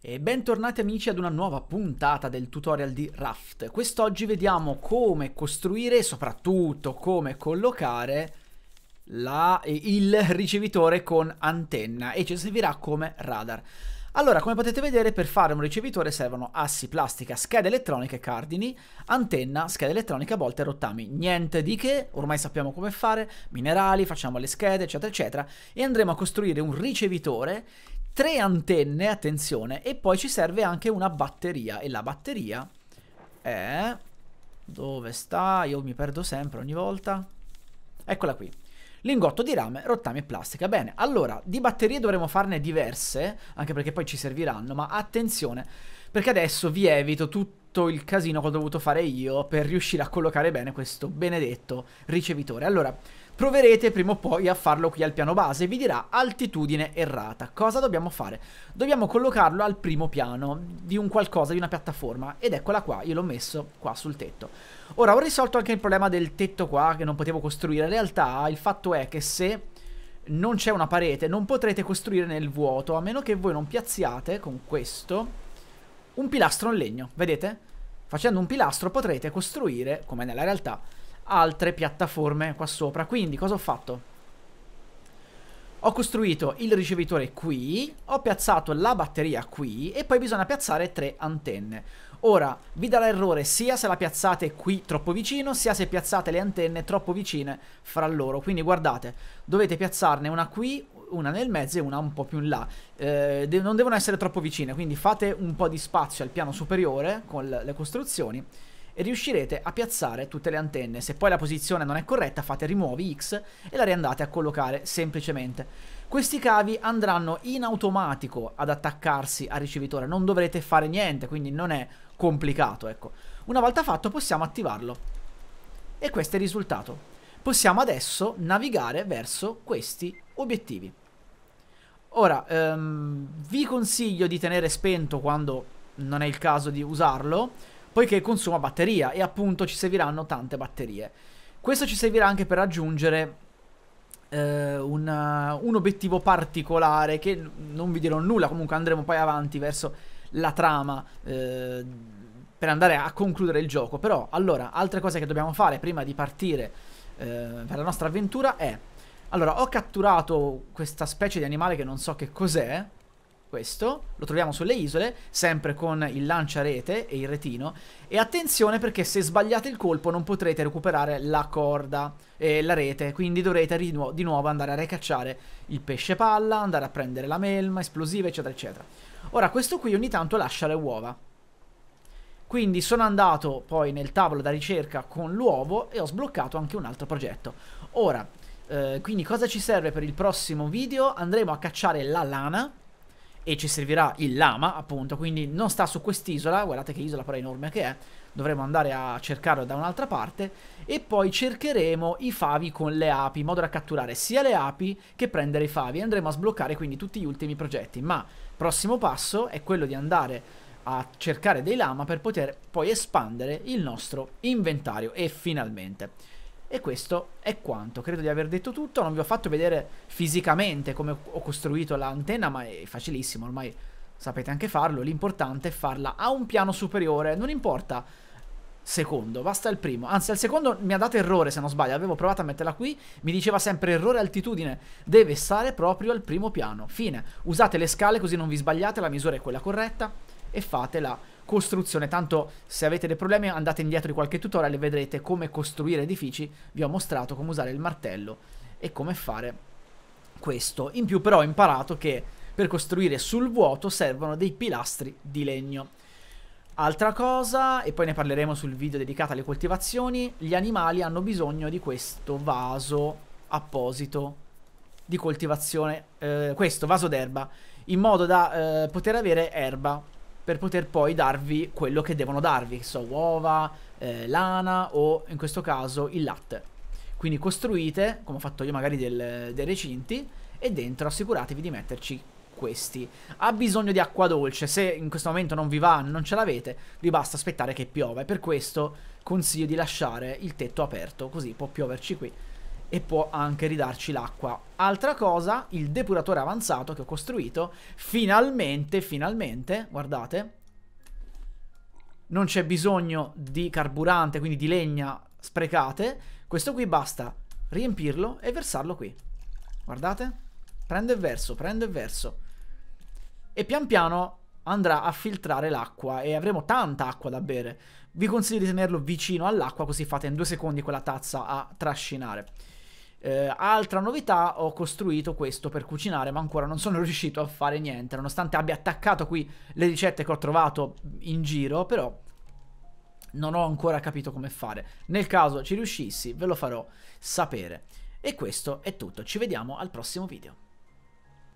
E bentornati amici ad una nuova puntata del tutorial di Raft. Quest'oggi vediamo come costruire e soprattutto come collocare la, il ricevitore con antenna e ci servirà come radar. Allora, come potete vedere, per fare un ricevitore servono assi, plastica, schede elettroniche, cardini, antenna, scheda elettronica, volte e rottami. Niente di che, ormai sappiamo come fare, minerali, facciamo le schede, eccetera, eccetera, e andremo a costruire un ricevitore tre antenne, attenzione, e poi ci serve anche una batteria. E la batteria è... Dove sta? Io mi perdo sempre ogni volta. Eccola qui. Lingotto di rame, rottami e plastica. Bene, allora, di batterie dovremo farne diverse, anche perché poi ci serviranno, ma attenzione, perché adesso vi evito tutto il casino che ho dovuto fare io per riuscire a collocare bene questo benedetto ricevitore. Allora, Proverete prima o poi a farlo qui al piano base, vi dirà altitudine errata. Cosa dobbiamo fare? Dobbiamo collocarlo al primo piano di un qualcosa, di una piattaforma, ed eccola qua, io l'ho messo qua sul tetto. Ora ho risolto anche il problema del tetto qua che non potevo costruire, in realtà il fatto è che se non c'è una parete non potrete costruire nel vuoto, a meno che voi non piazziate con questo un pilastro in legno, vedete? Facendo un pilastro potrete costruire, come nella realtà, altre piattaforme qua sopra. Quindi cosa ho fatto? Ho costruito il ricevitore qui, ho piazzato la batteria qui e poi bisogna piazzare tre antenne. Ora, vi darà errore sia se la piazzate qui troppo vicino, sia se piazzate le antenne troppo vicine fra loro. Quindi guardate, dovete piazzarne una qui, una nel mezzo e una un po' più in là. Eh, de non devono essere troppo vicine, quindi fate un po' di spazio al piano superiore con le costruzioni e riuscirete a piazzare tutte le antenne. Se poi la posizione non è corretta fate rimuovi X e la riandate a collocare semplicemente. Questi cavi andranno in automatico ad attaccarsi al ricevitore, non dovrete fare niente, quindi non è complicato, ecco. Una volta fatto possiamo attivarlo. E questo è il risultato. Possiamo adesso navigare verso questi obiettivi. Ora, ehm, vi consiglio di tenere spento quando non è il caso di usarlo, poiché consuma batteria e appunto ci serviranno tante batterie. Questo ci servirà anche per raggiungere eh, una, un obiettivo particolare che non vi dirò nulla, comunque andremo poi avanti verso la trama eh, per andare a concludere il gioco. Però, allora, altre cose che dobbiamo fare prima di partire eh, per la nostra avventura è... Allora, ho catturato questa specie di animale che non so che cos'è, questo, lo troviamo sulle isole, sempre con il lanciarete e il retino, e attenzione perché se sbagliate il colpo non potrete recuperare la corda e eh, la rete, quindi dovrete di, di nuovo andare a ricacciare il pesce palla, andare a prendere la melma, esplosiva, eccetera, eccetera. Ora, questo qui ogni tanto lascia le uova. Quindi sono andato poi nel tavolo da ricerca con l'uovo e ho sbloccato anche un altro progetto. Ora, eh, quindi cosa ci serve per il prossimo video? Andremo a cacciare la lana, e ci servirà il lama, appunto, quindi non sta su quest'isola, guardate che isola però enorme che è, dovremo andare a cercarlo da un'altra parte, e poi cercheremo i favi con le api, in modo da catturare sia le api che prendere i favi, andremo a sbloccare quindi tutti gli ultimi progetti, ma prossimo passo è quello di andare a cercare dei lama per poter poi espandere il nostro inventario, e finalmente... E questo è quanto, credo di aver detto tutto, non vi ho fatto vedere fisicamente come ho costruito l'antenna, ma è facilissimo, ormai sapete anche farlo, l'importante è farla a un piano superiore, non importa secondo, basta il primo, anzi al secondo mi ha dato errore se non sbaglio, avevo provato a metterla qui, mi diceva sempre errore altitudine, deve stare proprio al primo piano, fine, usate le scale così non vi sbagliate, la misura è quella corretta e fatela costruzione. Tanto se avete dei problemi andate indietro di qualche tutorial e vedrete come costruire edifici. Vi ho mostrato come usare il martello e come fare questo. In più però ho imparato che per costruire sul vuoto servono dei pilastri di legno. Altra cosa, e poi ne parleremo sul video dedicato alle coltivazioni, gli animali hanno bisogno di questo vaso apposito di coltivazione, eh, questo vaso d'erba, in modo da eh, poter avere erba per poter poi darvi quello che devono darvi, che so, uova, eh, lana o in questo caso il latte. Quindi costruite, come ho fatto io magari del, dei recinti, e dentro assicuratevi di metterci questi. Ha bisogno di acqua dolce, se in questo momento non vi va, non ce l'avete, vi basta aspettare che piova e per questo consiglio di lasciare il tetto aperto, così può pioverci qui e può anche ridarci l'acqua. Altra cosa, il depuratore avanzato che ho costruito, finalmente, finalmente, guardate, non c'è bisogno di carburante, quindi di legna sprecate, questo qui basta riempirlo e versarlo qui. Guardate, prende e verso, prende e verso. E pian piano andrà a filtrare l'acqua e avremo tanta acqua da bere. Vi consiglio di tenerlo vicino all'acqua così fate in due secondi quella tazza a trascinare. Eh, altra novità, ho costruito questo per cucinare, ma ancora non sono riuscito a fare niente, nonostante abbia attaccato qui le ricette che ho trovato in giro, però non ho ancora capito come fare. Nel caso ci riuscissi, ve lo farò sapere. E questo è tutto, ci vediamo al prossimo video.